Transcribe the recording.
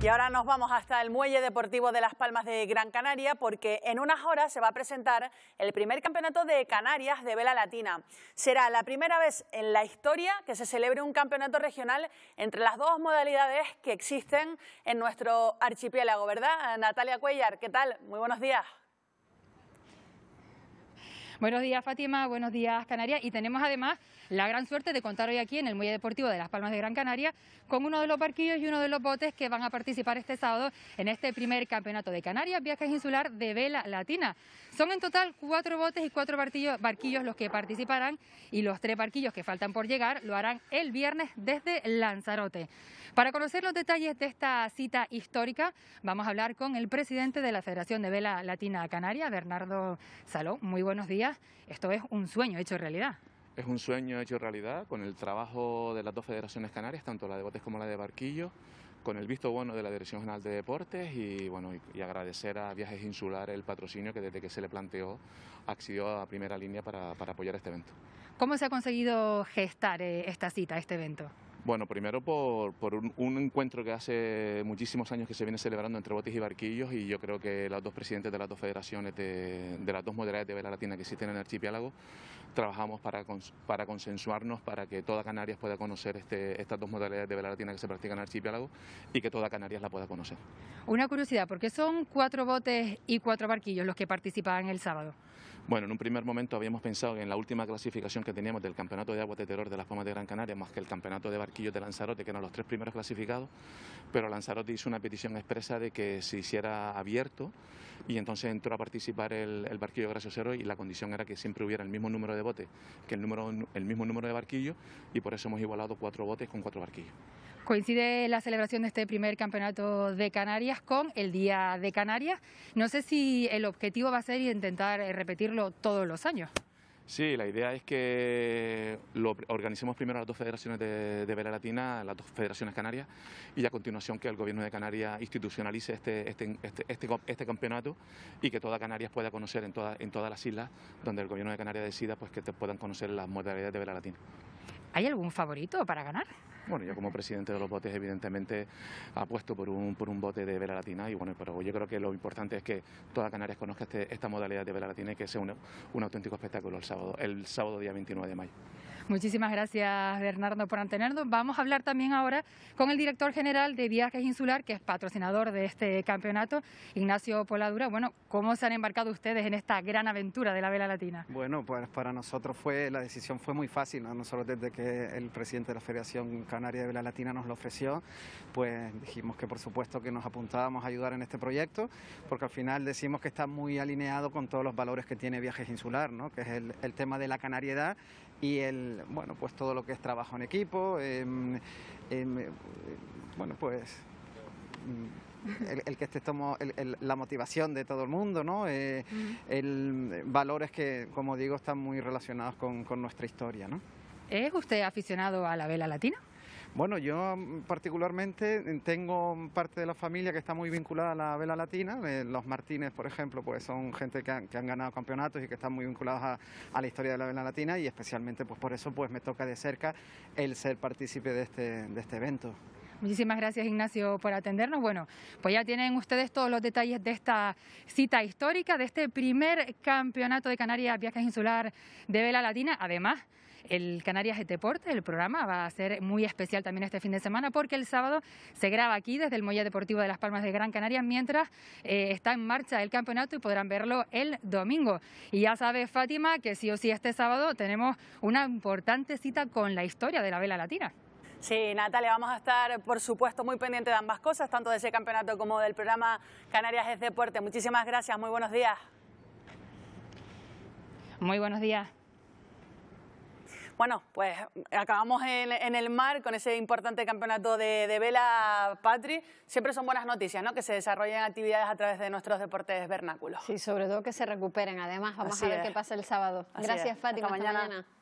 Y ahora nos vamos hasta el Muelle Deportivo de Las Palmas de Gran Canaria porque en unas horas se va a presentar el primer campeonato de Canarias de vela latina. Será la primera vez en la historia que se celebre un campeonato regional entre las dos modalidades que existen en nuestro archipiélago, ¿verdad? Natalia Cuellar, ¿qué tal? Muy buenos días. Buenos días, Fátima. Buenos días, Canarias. Y tenemos además la gran suerte de contar hoy aquí en el Muelle Deportivo de Las Palmas de Gran Canaria con uno de los barquillos y uno de los botes que van a participar este sábado en este primer campeonato de Canarias, viajes insular de vela latina. Son en total cuatro botes y cuatro barquillos, barquillos los que participarán y los tres barquillos que faltan por llegar lo harán el viernes desde Lanzarote. Para conocer los detalles de esta cita histórica, vamos a hablar con el presidente de la Federación de Vela Latina Canaria, Bernardo Saló. Muy buenos días esto es un sueño hecho realidad. Es un sueño hecho realidad con el trabajo de las dos federaciones canarias, tanto la de Botes como la de Barquillo, con el visto bueno de la Dirección General de Deportes y, bueno, y, agradecer a Viajes Insular el patrocinio que desde que se le planteó accedió a primera línea para, apoyar este evento. ¿Cómo se ha conseguido gestar eh, esta cita, este evento? Bueno, primero por, un, encuentro que hace muchísimos años que se viene celebrando entre botes y Barquillos y yo creo que los dos presidentes de las dos federaciones, de, las dos modalidades de vela latina que existen en el archipiélago, trabajamos para, para consensuarnos, para que toda Canarias pueda conocer este, estas dos modalidades de vela latina que se practican en el archipiélago y que toda Canarias la pueda conocer. Una curiosidad, ¿por qué son cuatro botes y cuatro barquillos los que participaban el sábado? Bueno, en un primer momento habíamos pensado que en la última clasificación que teníamos del Campeonato de Agua de Terror de las Palmas de Gran Canaria, más que el Campeonato de Barquillos, de Lanzarote, que eran los tres primeros clasificados, pero Lanzarote hizo una petición expresa de que se hiciera abierto y entonces entró a participar el, barquillo barquillo Graciosero y la condición era que siempre hubiera el mismo número de botes que el, número, el mismo número de barquillos y por eso hemos igualado cuatro botes con cuatro barquillos. Coincide la celebración de este primer campeonato de Canarias con el Día de Canarias. No sé si el objetivo va a ser intentar repetirlo todos los años. Sí, la idea es que lo organicemos primero las dos federaciones de, Vela Latina, las dos federaciones canarias, y a continuación que el gobierno de Canarias institucionalice este, este, este, este, campeonato y que toda Canarias pueda conocer en, toda, en todas las islas donde el gobierno de Canarias decida pues que te puedan conocer las modalidades de Vela Latina. ¿Hay algún favorito para ganar? Bueno, yo como presidente de los botes, evidentemente, apuesto por un, por un bote de vela latina y bueno, pero yo creo que lo importante es que toda Canarias conozca este, esta modalidad de vela latina y que sea un, un auténtico espectáculo el sábado, el sábado día 29 de mayo. Muchísimas gracias, Bernardo, por atendernos. Vamos a hablar también ahora con el director general de Viajes Insular, que es patrocinador de este campeonato, Ignacio Poladura. Bueno, ¿cómo se han embarcado ustedes en esta gran aventura de la vela latina? Bueno, pues para nosotros fue la decisión fue muy fácil. ¿no? Nosotros desde que el presidente de la Federación Canaria de Vela Latina nos lo ofreció, pues dijimos que por supuesto que nos apuntábamos a ayudar en este proyecto, porque al final decimos que está muy alineado con todos los valores que tiene Viajes Insular, ¿no? que es el tema de la canariedad y el bueno, pues todo lo que es trabajo en equipo, em, em, eh, bueno, pues mm, el, que estemos, la motivación de todo el mundo, ¿no? Eh, valores que, como digo, están muy relacionados con, con nuestra historia, ¿no? ¿Es usted aficionado a la vela latina? Bueno, yo mm, particularmente mm, tengo parte de la familia que está muy vinculada a la vela latina. Eh, los Martínez, por ejemplo, pues son gente que han, ganado campeonatos y que están muy vinculados a, la historia de la vela latina y especialmente pues por eso pues me toca de cerca el ser partícipe de este, de este evento. Muchísimas gracias Ignacio por atendernos. Bueno, pues ya tienen ustedes todos los detalles de esta cita histórica, de este primer campeonato de Canarias Viajes Insular de Vela Latina. Además, el Canarias Deporte, el programa, va a ser muy especial también este fin de semana porque el sábado se graba aquí desde el Molle Deportivo de Las Palmas de Gran Canaria mientras eh, está en marcha el campeonato y podrán verlo el domingo. Y ya sabes, Fátima, que sí o sí este sábado tenemos una importante cita con la historia de la vela latina. Sí, Natalia, vamos a estar, por supuesto, muy pendiente de ambas cosas, tanto de ese campeonato como del programa Canarias es Deporte. Muchísimas gracias, muy buenos días. Muy buenos días. Bueno, pues acabamos en, el mar con ese importante campeonato de, vela, Patri. Siempre son buenas noticias, ¿no? Que se desarrollen actividades a través de nuestros deportes vernáculos. Sí, sobre todo que se recuperen. Además, vamos a ver qué pasa el sábado. Gracias, Fátima. Hasta mañana.